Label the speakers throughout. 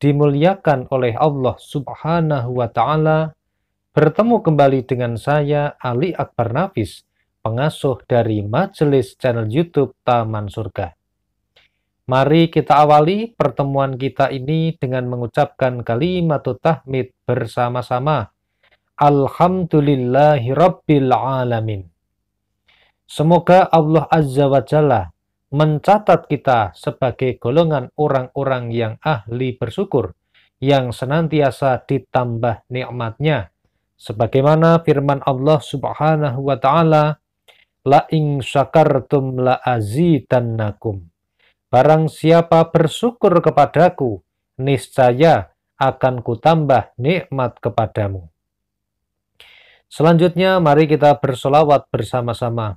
Speaker 1: dimuliakan oleh Allah Subhanahu wa taala bertemu kembali dengan saya Ali Akbar Nafis, pengasuh dari majelis channel YouTube Taman Surga. Mari kita awali pertemuan kita ini dengan mengucapkan kalimat tahmid bersama-sama. Rabbil alamin. Semoga Allah Azza wa Jalla mencatat kita sebagai golongan orang-orang yang ahli bersyukur, yang senantiasa ditambah nikmatnya. Sebagaimana firman Allah subhanahu wa ta'ala, La ing syakartum la azidannakum. Barang siapa bersyukur kepadaku, niscaya akan kutambah nikmat kepadamu. Selanjutnya mari kita bersolawat bersama-sama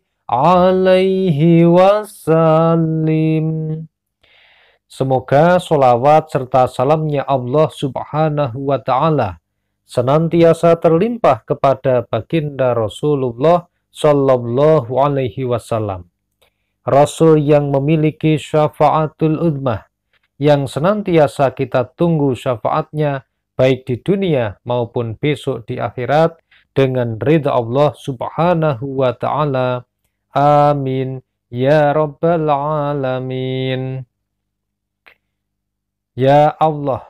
Speaker 1: alaihi wasallim. Semoga sholawat serta salamnya Allah subhanahu wa ta'ala senantiasa terlimpah kepada baginda Rasulullah Sallallahu Alaihi Wasallam. Rasul yang memiliki syafaatul udmah, yang senantiasa kita tunggu syafaatnya baik di dunia maupun besok di akhirat dengan ridha Allah subhanahu wa ta'ala. Amin. Ya Rabbal Alamin. Ya Allah,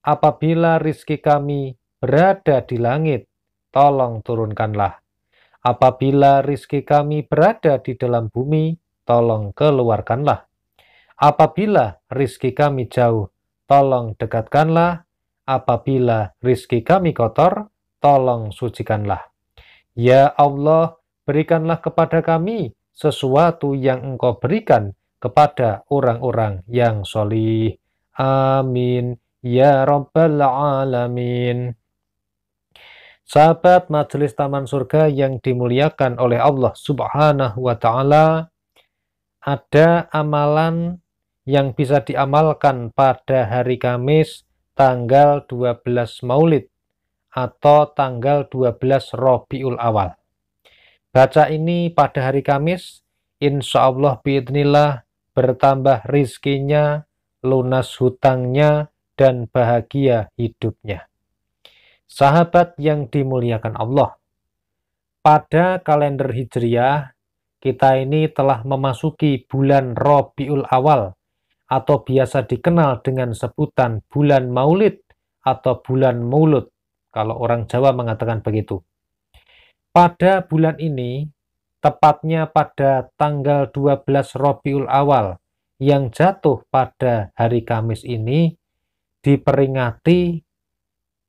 Speaker 1: apabila rizki kami berada di langit, tolong turunkanlah. Apabila rizki kami berada di dalam bumi, tolong keluarkanlah. Apabila rizki kami jauh, tolong dekatkanlah. Apabila rizki kami kotor, tolong sucikanlah. Ya Allah, berikanlah kepada kami sesuatu yang engkau berikan kepada orang-orang yang solih. Amin. Ya Rabbal Alamin. Sahabat Majelis Taman Surga yang dimuliakan oleh Allah Subhanahu wa Ta'ala, ada amalan yang bisa diamalkan pada hari Kamis tanggal 12 Maulid atau tanggal 12 Robiul Awal. Baca ini pada hari Kamis, insya Allah biidnillah bertambah rizkinya, lunas hutangnya, dan bahagia hidupnya. Sahabat yang dimuliakan Allah, pada kalender Hijriah, kita ini telah memasuki bulan Robiul Awal atau biasa dikenal dengan sebutan bulan Maulid atau bulan Mulut kalau orang Jawa mengatakan begitu. Pada bulan ini, tepatnya pada tanggal 12 Robiul Awal yang jatuh pada hari Kamis ini, diperingati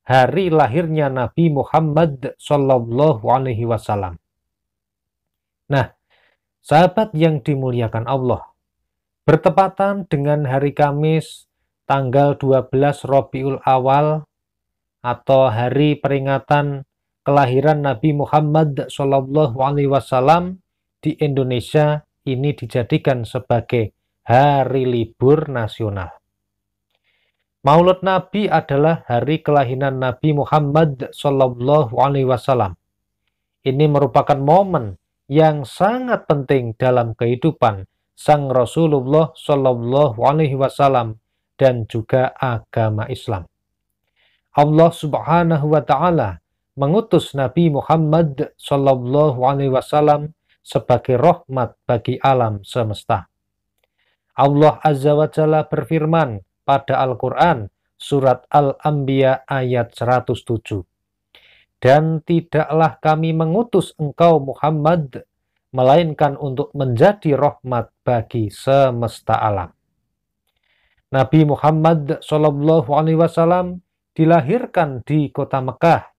Speaker 1: hari lahirnya Nabi Muhammad Shallallahu Alaihi Wasallam. Nah, sahabat yang dimuliakan Allah, bertepatan dengan hari Kamis tanggal 12 Robiul Awal atau hari peringatan kelahiran Nabi Muhammad SAW di Indonesia ini dijadikan sebagai hari libur nasional. Maulud Nabi adalah hari kelahiran Nabi Muhammad SAW. Ini merupakan momen yang sangat penting dalam kehidupan sang Rasulullah SAW dan juga agama Islam. Allah Subhanahu Wa Taala mengutus Nabi Muhammad Shallallahu Alaihi Wasallam sebagai rahmat bagi alam semesta. Allah Azza wa Jalla berfirman pada Al-Quran surat Al-Anbiya ayat 107. Dan tidaklah kami mengutus engkau Muhammad, melainkan untuk menjadi rahmat bagi semesta alam. Nabi Muhammad SAW dilahirkan di kota Mekah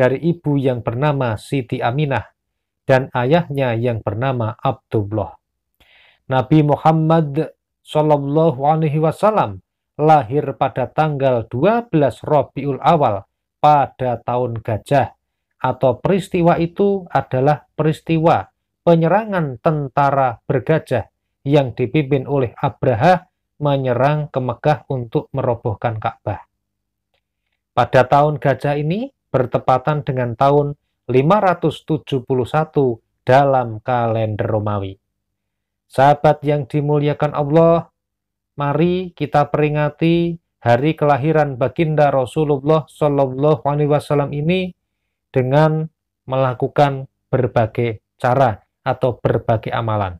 Speaker 1: dari ibu yang bernama Siti Aminah dan ayahnya yang bernama Abdullah. Nabi Muhammad Shallallahu Alaihi Wasallam lahir pada tanggal 12 Rabiul Awal pada tahun gajah atau peristiwa itu adalah peristiwa penyerangan tentara bergajah yang dipimpin oleh Abraha menyerang ke Mekah untuk merobohkan Ka'bah. Pada tahun gajah ini, bertepatan dengan tahun 571 dalam kalender Romawi. Sahabat yang dimuliakan Allah, mari kita peringati hari kelahiran baginda Rasulullah Shallallahu Alaihi Wasallam ini dengan melakukan berbagai cara atau berbagai amalan.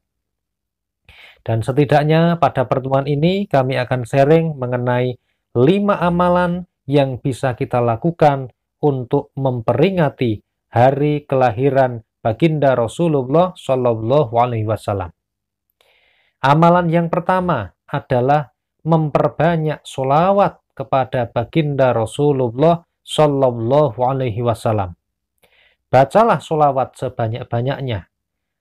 Speaker 1: Dan setidaknya pada pertemuan ini kami akan sharing mengenai lima amalan yang bisa kita lakukan untuk memperingati hari kelahiran baginda Rasulullah Shallallahu Alaihi Wasallam. Amalan yang pertama adalah memperbanyak solawat kepada baginda Rasulullah Shallallahu Alaihi Wasallam. Bacalah solawat sebanyak-banyaknya.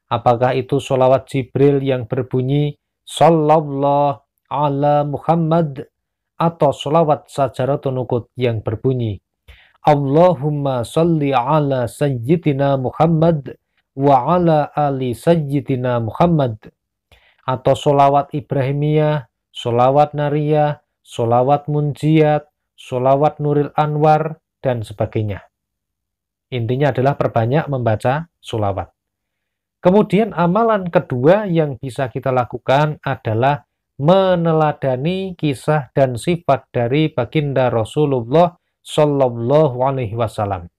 Speaker 1: Apakah itu solawat Jibril yang berbunyi Sallallahu ala Muhammad atau solawat sajaratun nukut yang berbunyi Allahumma salli ala sayyidina Muhammad wa ala ali sayyidina Muhammad atau solawat Ibrahimiyah, solawat Nariyah, solawat Munjiat, solawat Nuril Anwar, dan sebagainya. Intinya adalah perbanyak membaca solawat. Kemudian amalan kedua yang bisa kita lakukan adalah meneladani kisah dan sifat dari baginda Rasulullah Shallallahu Alaihi Wasallam.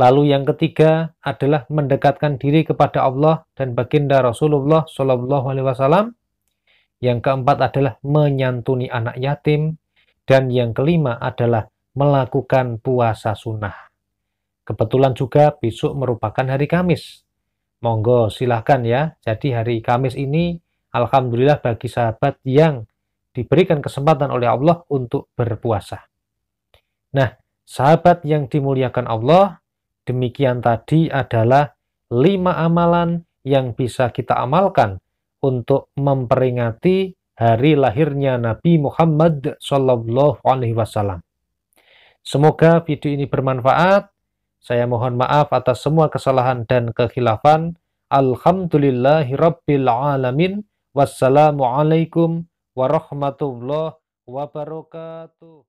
Speaker 1: Lalu yang ketiga adalah mendekatkan diri kepada Allah dan baginda Rasulullah Shallallahu Alaihi Wasallam. Yang keempat adalah menyantuni anak yatim dan yang kelima adalah melakukan puasa sunnah. Kebetulan juga besok merupakan hari Kamis. Monggo silahkan ya. Jadi hari Kamis ini Alhamdulillah bagi sahabat yang diberikan kesempatan oleh Allah untuk berpuasa. Nah, sahabat yang dimuliakan Allah, demikian tadi adalah lima amalan yang bisa kita amalkan untuk memperingati hari lahirnya Nabi Muhammad SAW. Alaihi Wasallam. Semoga video ini bermanfaat. Saya mohon maaf atas semua kesalahan dan kekhilafan. Alhamdulillahirrabbilalamin. Wassalamualaikum warahmatullahi wabarakatuh